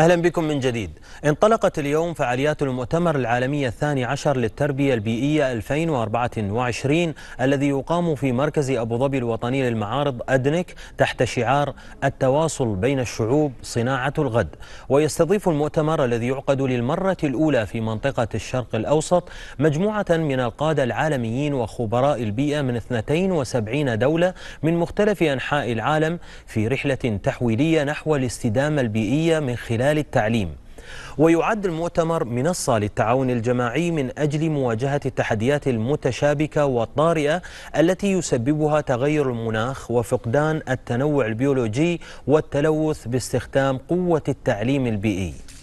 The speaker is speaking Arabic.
أهلا بكم من جديد انطلقت اليوم فعاليات المؤتمر العالمي الثاني عشر للتربية البيئية 2024 الذي يقام في مركز أبو ظبي الوطني للمعارض أدنك تحت شعار التواصل بين الشعوب صناعة الغد ويستضيف المؤتمر الذي يعقد للمرة الأولى في منطقة الشرق الأوسط مجموعة من القادة العالميين وخبراء البيئة من 72 دولة من مختلف أنحاء العالم في رحلة تحويلية نحو الاستدامة البيئية من خلال خلال التعليم ويعد المؤتمر منصة للتعاون الجماعي من أجل مواجهة التحديات المتشابكة والطارئة التي يسببها تغير المناخ وفقدان التنوع البيولوجي والتلوث باستخدام قوة التعليم البيئي